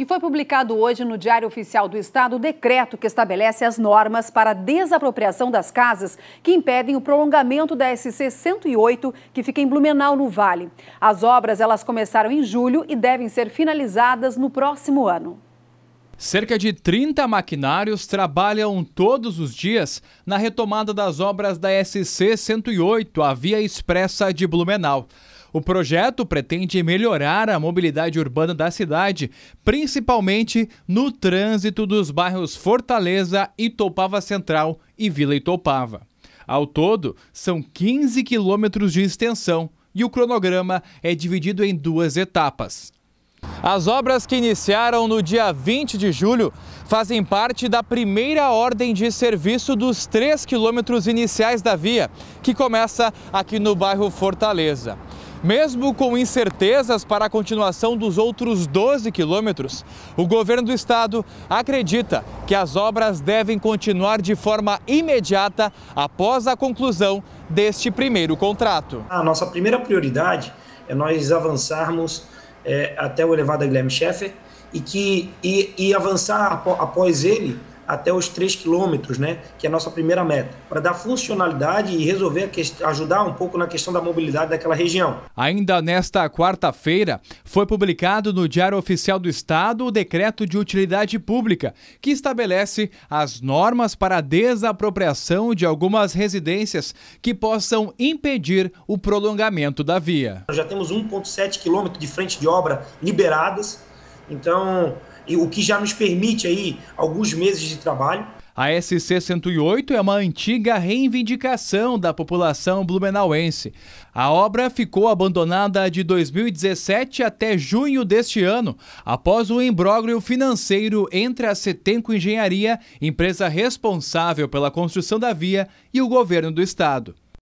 E foi publicado hoje no Diário Oficial do Estado o decreto que estabelece as normas para a desapropriação das casas que impedem o prolongamento da SC 108, que fica em Blumenau, no Vale. As obras elas começaram em julho e devem ser finalizadas no próximo ano. Cerca de 30 maquinários trabalham todos os dias na retomada das obras da SC 108, a Via Expressa de Blumenau. O projeto pretende melhorar a mobilidade urbana da cidade, principalmente no trânsito dos bairros Fortaleza, Itopava Central e Vila Itopava. Ao todo, são 15 quilômetros de extensão e o cronograma é dividido em duas etapas. As obras que iniciaram no dia 20 de julho fazem parte da primeira ordem de serviço dos 3 quilômetros iniciais da via, que começa aqui no bairro Fortaleza. Mesmo com incertezas para a continuação dos outros 12 quilômetros, o governo do estado acredita que as obras devem continuar de forma imediata após a conclusão deste primeiro contrato. A nossa primeira prioridade é nós avançarmos é, até o elevado Guilherme Scheffer, e que e, e avançar após ele até os 3 quilômetros, né, que é a nossa primeira meta, para dar funcionalidade e resolver ajudar um pouco na questão da mobilidade daquela região. Ainda nesta quarta-feira, foi publicado no Diário Oficial do Estado o decreto de utilidade pública, que estabelece as normas para a desapropriação de algumas residências que possam impedir o prolongamento da via. já temos 1,7 quilômetro de frente de obra liberadas, então o que já nos permite aí alguns meses de trabalho. A SC-108 é uma antiga reivindicação da população blumenauense. A obra ficou abandonada de 2017 até junho deste ano, após o imbróglio financeiro entre a Setenco Engenharia, empresa responsável pela construção da via, e o governo do estado.